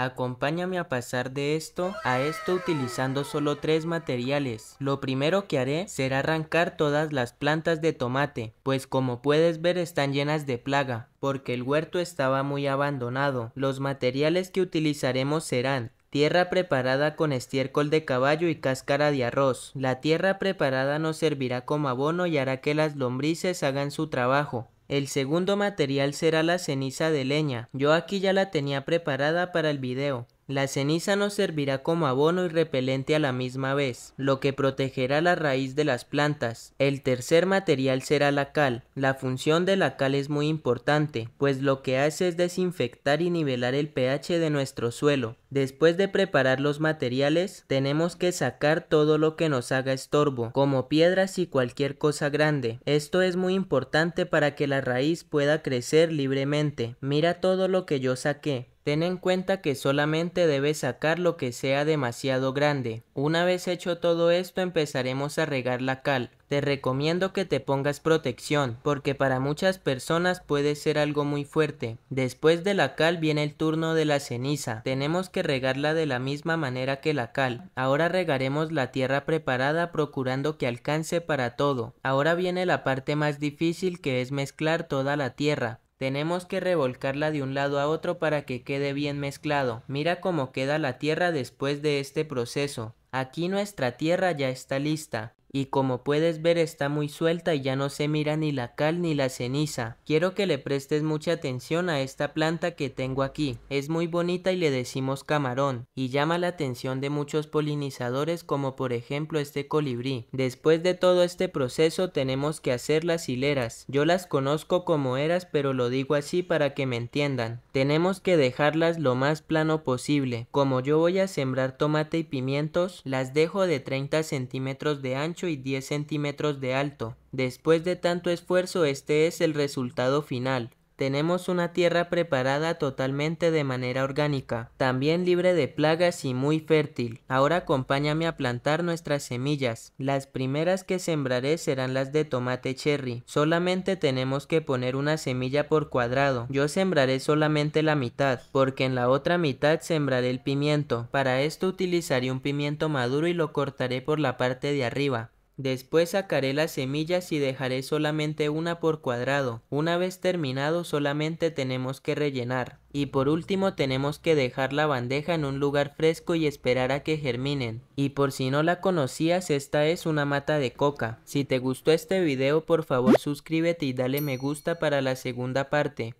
Acompáñame a pasar de esto a esto utilizando solo tres materiales. Lo primero que haré será arrancar todas las plantas de tomate, pues como puedes ver están llenas de plaga, porque el huerto estaba muy abandonado. Los materiales que utilizaremos serán Tierra preparada con estiércol de caballo y cáscara de arroz. La tierra preparada nos servirá como abono y hará que las lombrices hagan su trabajo. El segundo material será la ceniza de leña. Yo aquí ya la tenía preparada para el video. La ceniza nos servirá como abono y repelente a la misma vez, lo que protegerá la raíz de las plantas. El tercer material será la cal. La función de la cal es muy importante, pues lo que hace es desinfectar y nivelar el pH de nuestro suelo. Después de preparar los materiales, tenemos que sacar todo lo que nos haga estorbo, como piedras y cualquier cosa grande. Esto es muy importante para que la raíz pueda crecer libremente. Mira todo lo que yo saqué. Ten en cuenta que solamente debes sacar lo que sea demasiado grande. Una vez hecho todo esto empezaremos a regar la cal. Te recomiendo que te pongas protección, porque para muchas personas puede ser algo muy fuerte. Después de la cal viene el turno de la ceniza. Tenemos que regarla de la misma manera que la cal. Ahora regaremos la tierra preparada procurando que alcance para todo. Ahora viene la parte más difícil que es mezclar toda la tierra. Tenemos que revolcarla de un lado a otro para que quede bien mezclado. Mira cómo queda la tierra después de este proceso. Aquí nuestra tierra ya está lista y como puedes ver está muy suelta y ya no se mira ni la cal ni la ceniza. Quiero que le prestes mucha atención a esta planta que tengo aquí, es muy bonita y le decimos camarón, y llama la atención de muchos polinizadores como por ejemplo este colibrí. Después de todo este proceso tenemos que hacer las hileras, yo las conozco como eras pero lo digo así para que me entiendan. Tenemos que dejarlas lo más plano posible, como yo voy a sembrar tomate y pimientos, las dejo de 30 centímetros de ancho y 10 centímetros de alto. Después de tanto esfuerzo este es el resultado final. Tenemos una tierra preparada totalmente de manera orgánica, también libre de plagas y muy fértil. Ahora acompáñame a plantar nuestras semillas. Las primeras que sembraré serán las de tomate cherry. Solamente tenemos que poner una semilla por cuadrado. Yo sembraré solamente la mitad, porque en la otra mitad sembraré el pimiento. Para esto utilizaré un pimiento maduro y lo cortaré por la parte de arriba. Después sacaré las semillas y dejaré solamente una por cuadrado. Una vez terminado solamente tenemos que rellenar. Y por último tenemos que dejar la bandeja en un lugar fresco y esperar a que germinen. Y por si no la conocías, esta es una mata de coca. Si te gustó este video por favor suscríbete y dale me gusta para la segunda parte.